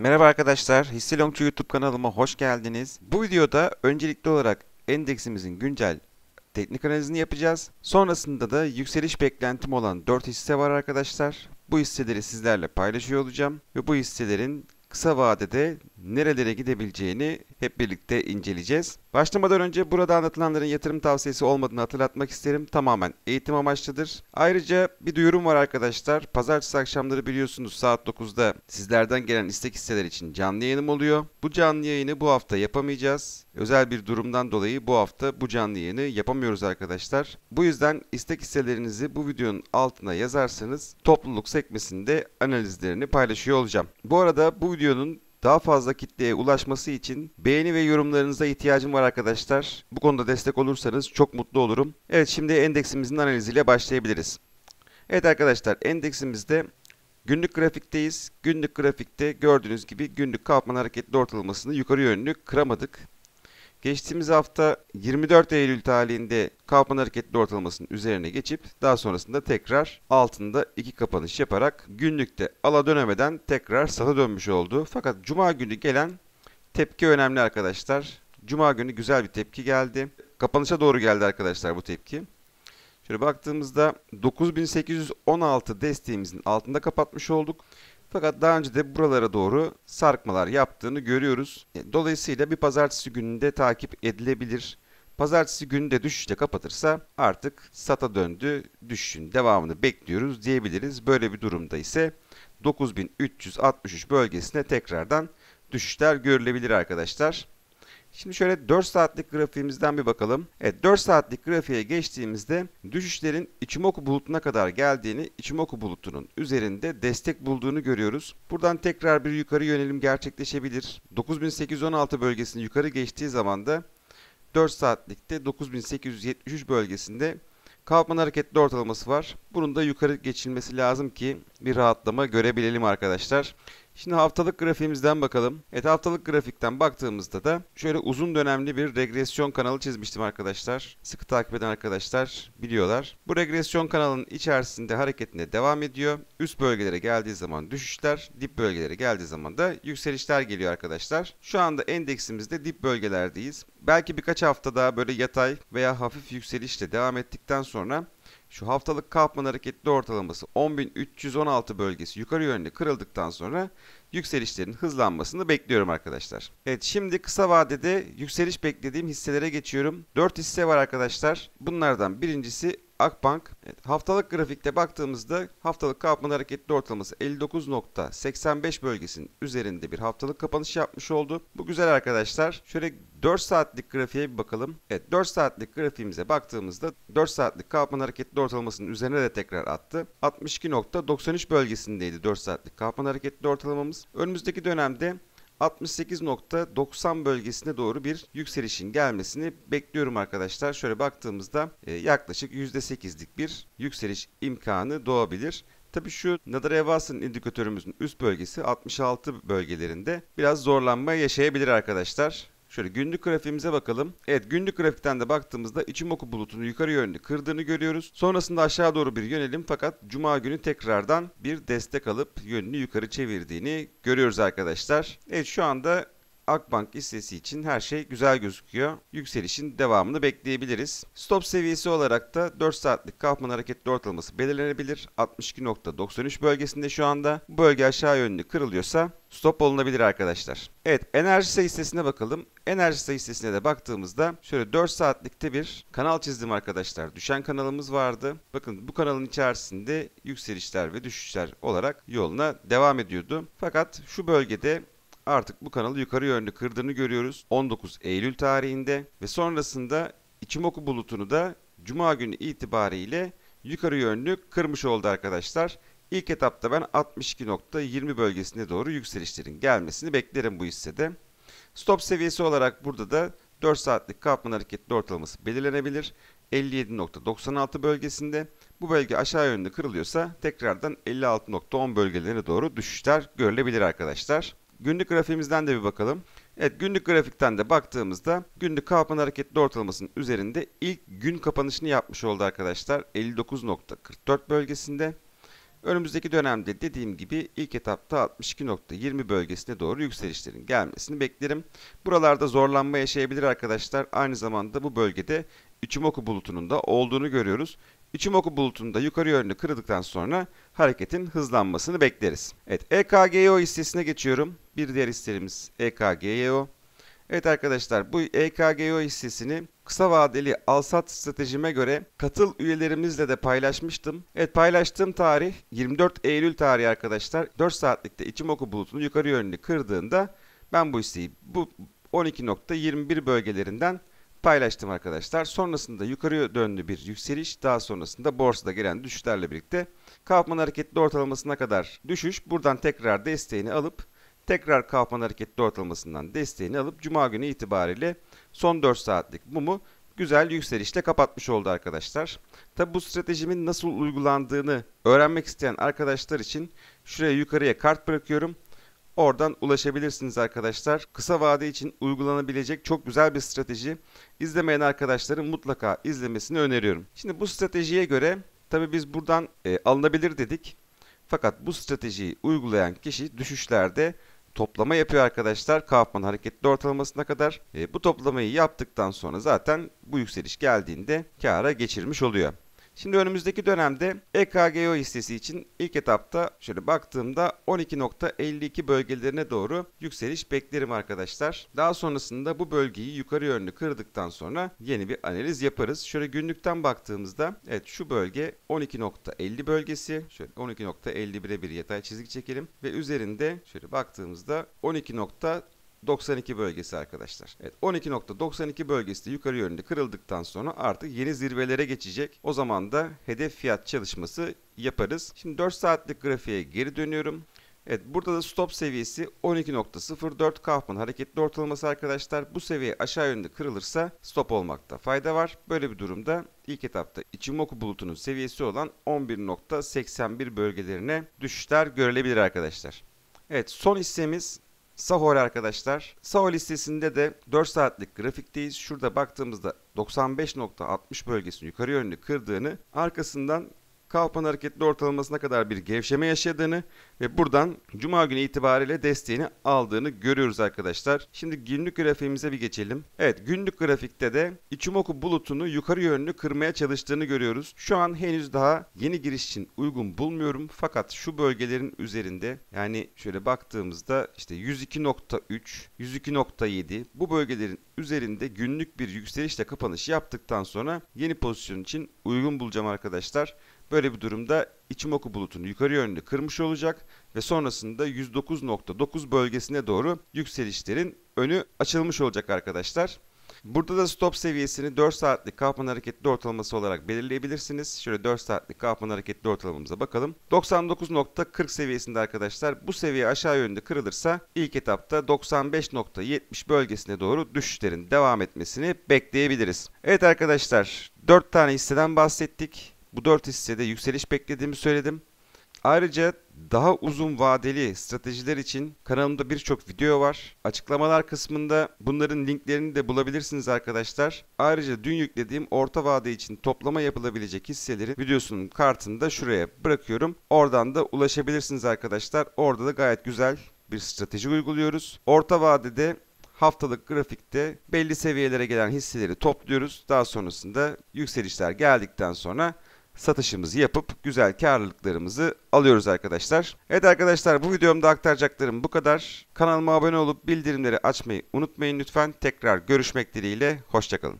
Merhaba arkadaşlar, Hisse YouTube kanalıma hoş geldiniz. Bu videoda öncelikli olarak endeksimizin güncel teknik analizini yapacağız. Sonrasında da yükseliş beklentim olan 4 hisse var arkadaşlar. Bu hisseleri sizlerle paylaşıyor olacağım ve bu hisselerin kısa vadede nerelere gidebileceğini hep birlikte inceleyeceğiz. Başlamadan önce burada anlatılanların yatırım tavsiyesi olmadığını hatırlatmak isterim. Tamamen eğitim amaçlıdır. Ayrıca bir duyurum var arkadaşlar. Pazartesi akşamları biliyorsunuz saat 9'da sizlerden gelen istek hisseler için canlı yayınım oluyor. Bu canlı yayını bu hafta yapamayacağız. Özel bir durumdan dolayı bu hafta bu canlı yayını yapamıyoruz arkadaşlar. Bu yüzden istek hisselerinizi bu videonun altına yazarsanız topluluk sekmesinde analizlerini paylaşıyor olacağım. Bu arada bu videonun daha fazla kitleye ulaşması için beğeni ve yorumlarınıza ihtiyacım var arkadaşlar. Bu konuda destek olursanız çok mutlu olurum. Evet şimdi endeksimizin analiziyle başlayabiliriz. Evet arkadaşlar endeksimizde günlük grafikteyiz. Günlük grafikte gördüğünüz gibi günlük kalkman hareketli ortalamasını yukarı yönlü kıramadık. Geçtiğimiz hafta 24 Eylül tarihinde kapan hareketli ortalamasının üzerine geçip daha sonrasında tekrar altında iki kapanış yaparak günlükte ala dönemeden tekrar sata dönmüş oldu. Fakat cuma günü gelen tepki önemli arkadaşlar. Cuma günü güzel bir tepki geldi. Kapanışa doğru geldi arkadaşlar bu tepki. Şöyle baktığımızda 9816 desteğimizin altında kapatmış olduk. Fakat daha önce de buralara doğru sarkmalar yaptığını görüyoruz. E, dolayısıyla bir pazartesi gününde takip edilebilir. Pazartesi günü de düşüşle kapatırsa artık sata döndü düşüşün devamını bekliyoruz diyebiliriz. Böyle bir durumda ise 9363 bölgesine tekrardan düşüşler görülebilir arkadaşlar. Şimdi şöyle 4 saatlik grafiğimizden bir bakalım. Evet 4 saatlik grafiğe geçtiğimizde düşüşlerin Ichimoku bulutuna kadar geldiğini, Ichimoku bulutunun üzerinde destek bulduğunu görüyoruz. Buradan tekrar bir yukarı yönelim gerçekleşebilir. 9816 bölgesini yukarı geçtiği zaman da 4 saatlikte 9873 bölgesinde Kaufman hareketli ortalaması var. Bunun da yukarı geçilmesi lazım ki bir rahatlama görebilelim arkadaşlar. Şimdi haftalık grafiğimizden bakalım. Evet haftalık grafikten baktığımızda da şöyle uzun dönemli bir regresyon kanalı çizmiştim arkadaşlar. Sıkı takip eden arkadaşlar biliyorlar. Bu regresyon kanalının içerisinde hareketine devam ediyor. Üst bölgelere geldiği zaman düşüşler, dip bölgelere geldiği zaman da yükselişler geliyor arkadaşlar. Şu anda endeksimizde dip bölgelerdeyiz. Belki birkaç hafta daha böyle yatay veya hafif yükselişle devam ettikten sonra şu haftalık Kaufman hareketli ortalaması 10.316 bölgesi yukarı yönlü kırıldıktan sonra yükselişlerin hızlanmasını bekliyorum arkadaşlar. Evet şimdi kısa vadede yükseliş beklediğim hisselere geçiyorum. 4 hisse var arkadaşlar. Bunlardan birincisi Akbank haftalık grafikte baktığımızda haftalık kapanma hareketli ortalaması 59.85 bölgesinin üzerinde bir haftalık kapanış yapmış oldu. Bu güzel arkadaşlar. Şöyle 4 saatlik grafiğe bir bakalım. Evet 4 saatlik grafiğimize baktığımızda 4 saatlik kapanma hareketli ortalamasının üzerine de tekrar attı. 62.93 bölgesindeydi 4 saatlik kapanma hareketli ortalamamız. Önümüzdeki dönemde 68.90 bölgesine doğru bir yükselişin gelmesini bekliyorum arkadaşlar. Şöyle baktığımızda e, yaklaşık %8'lik bir yükseliş imkanı doğabilir. Tabii şu Nadar Evas'ın indikatörümüzün üst bölgesi 66 bölgelerinde biraz zorlanma yaşayabilir arkadaşlar. Şöyle günlük grafiğimize bakalım. Evet günlük grafikten de baktığımızda Ichimoku bulutunu yukarı yönlü kırdığını görüyoruz. Sonrasında aşağı doğru bir yönelim fakat Cuma günü tekrardan bir destek alıp yönünü yukarı çevirdiğini görüyoruz arkadaşlar. Evet şu anda Akbank hissesi için her şey güzel gözüküyor. Yükselişin devamını bekleyebiliriz. Stop seviyesi olarak da 4 saatlik Kaufman hareketli ortalaması belirlenebilir. 62.93 bölgesinde şu anda. Bu bölge aşağı yönlü kırılıyorsa stop olunabilir arkadaşlar. Evet enerji sayısına bakalım. Enerji sayısına de baktığımızda şöyle 4 saatlikte bir kanal çizdim arkadaşlar. Düşen kanalımız vardı. Bakın bu kanalın içerisinde yükselişler ve düşüşler olarak yoluna devam ediyordu. Fakat şu bölgede artık bu kanalı yukarı yönlü kırdığını görüyoruz 19 Eylül tarihinde ve sonrasında İçimoku bulutunu da Cuma günü itibariyle yukarı yönlü kırmış oldu arkadaşlar. İlk etapta ben 62.20 bölgesine doğru yükselişlerin gelmesini beklerim bu hissede. Stop seviyesi olarak burada da 4 saatlik Kaufman hareketli ortalaması belirlenebilir. 57.96 bölgesinde bu bölge aşağı yönlü kırılıyorsa tekrardan 56.10 bölgelerine doğru düşüşler görülebilir arkadaşlar. Günlük grafiğimizden de bir bakalım. Evet günlük grafikten de baktığımızda günlük kapanma hareketli ortalamasının üzerinde ilk gün kapanışını yapmış oldu arkadaşlar. 59.44 bölgesinde. Önümüzdeki dönemde dediğim gibi ilk etapta 62.20 bölgesine doğru yükselişlerin gelmesini beklerim. Buralarda zorlanma yaşayabilir arkadaşlar. Aynı zamanda bu bölgede Üçimoku bulutunun da olduğunu görüyoruz. İçimoku bulutunda yukarı yönlü kırıldıktan sonra hareketin hızlanmasını bekleriz. Evet EKGO hissesine geçiyorum. Bir diğer hissemiz EKGO. Evet arkadaşlar bu EKGO hissesini kısa vadeli alsat stratejime göre katıl üyelerimizle de paylaşmıştım. Evet paylaştığım tarih 24 Eylül tarihi arkadaşlar. 4 saatlikte İçimoku bulutunu yukarı yönlü kırdığında ben bu hisseyi bu 12.21 bölgelerinden paylaştım arkadaşlar. Sonrasında yukarıya döndü bir yükseliş. Daha sonrasında borsada gelen düşüşlerle birlikte Kaufman hareketli ortalamasına kadar düşüş. Buradan tekrar desteğini alıp tekrar Kaufman hareketli ortalamasından desteğini alıp Cuma günü itibariyle son 4 saatlik mumu güzel yükselişle kapatmış oldu arkadaşlar. Tabi bu stratejimin nasıl uygulandığını öğrenmek isteyen arkadaşlar için şuraya yukarıya kart bırakıyorum. Oradan ulaşabilirsiniz arkadaşlar. Kısa vade için uygulanabilecek çok güzel bir strateji. İzlemeyen arkadaşların mutlaka izlemesini öneriyorum. Şimdi bu stratejiye göre tabi biz buradan e, alınabilir dedik. Fakat bu stratejiyi uygulayan kişi düşüşlerde toplama yapıyor arkadaşlar. Kaufman hareketli ortalamasına kadar. E, bu toplamayı yaptıktan sonra zaten bu yükseliş geldiğinde kâra geçirmiş oluyor. Şimdi önümüzdeki dönemde EKGO hissesi için ilk etapta şöyle baktığımda 12.52 bölgelerine doğru yükseliş beklerim arkadaşlar. Daha sonrasında bu bölgeyi yukarı yönlü kırdıktan sonra yeni bir analiz yaparız. Şöyle günlükten baktığımızda evet şu bölge 12.50 bölgesi. Şöyle 12.51'e bir yatay çizgi çekelim ve üzerinde şöyle baktığımızda 12. 92 bölgesi arkadaşlar. Evet 12.92 bölgesi de yukarı yönlü kırıldıktan sonra artık yeni zirvelere geçecek. O zaman da hedef fiyat çalışması yaparız. Şimdi 4 saatlik grafiğe geri dönüyorum. Evet burada da stop seviyesi 12.04 Kaufman hareketli ortalaması arkadaşlar. Bu seviye aşağı yönde kırılırsa stop olmakta fayda var. Böyle bir durumda ilk etapta Ichimoku bulutunun seviyesi olan 11.81 bölgelerine düşüşler görülebilir arkadaşlar. Evet son hissemiz Sahol arkadaşlar. Sahol listesinde de 4 saatlik grafikteyiz. Şurada baktığımızda 95.60 bölgesini yukarı yönlü kırdığını arkasından Kalpan hareketli ortalamasına kadar bir gevşeme yaşadığını ve buradan cuma günü itibariyle desteğini aldığını görüyoruz arkadaşlar. Şimdi günlük grafiğimize bir geçelim. Evet günlük grafikte de Ichimoku bulutunu yukarı yönlü kırmaya çalıştığını görüyoruz. Şu an henüz daha yeni giriş için uygun bulmuyorum fakat şu bölgelerin üzerinde yani şöyle baktığımızda işte 102.3, 102.7 bu bölgelerin üzerinde günlük bir yükselişle kapanış yaptıktan sonra yeni pozisyon için uygun bulacağım arkadaşlar. Böyle bir durumda İçimoku bulutunu yukarı yönlü kırmış olacak ve sonrasında 109.9 bölgesine doğru yükselişlerin önü açılmış olacak arkadaşlar. Burada da stop seviyesini 4 saatlik kalkman hareketli ortalaması olarak belirleyebilirsiniz. Şöyle 4 saatlik kalkman hareketli ortalamamıza bakalım. 99.40 seviyesinde arkadaşlar bu seviye aşağı yönde kırılırsa ilk etapta 95.70 bölgesine doğru düşüşlerin devam etmesini bekleyebiliriz. Evet arkadaşlar 4 tane hisseden bahsettik. Bu 4 hissede yükseliş beklediğimi söyledim. Ayrıca daha uzun vadeli stratejiler için kanalımda birçok video var. Açıklamalar kısmında bunların linklerini de bulabilirsiniz arkadaşlar. Ayrıca dün yüklediğim orta vade için toplama yapılabilecek hisselerin videosunun kartını da şuraya bırakıyorum. Oradan da ulaşabilirsiniz arkadaşlar. Orada da gayet güzel bir strateji uyguluyoruz. Orta vadede haftalık grafikte belli seviyelere gelen hisseleri topluyoruz. Daha sonrasında yükselişler geldikten sonra satışımızı yapıp güzel karlılıklarımızı alıyoruz arkadaşlar. Evet arkadaşlar bu videomda aktaracaklarım bu kadar. Kanalıma abone olup bildirimleri açmayı unutmayın lütfen. Tekrar görüşmek dileğiyle. Hoşçakalın.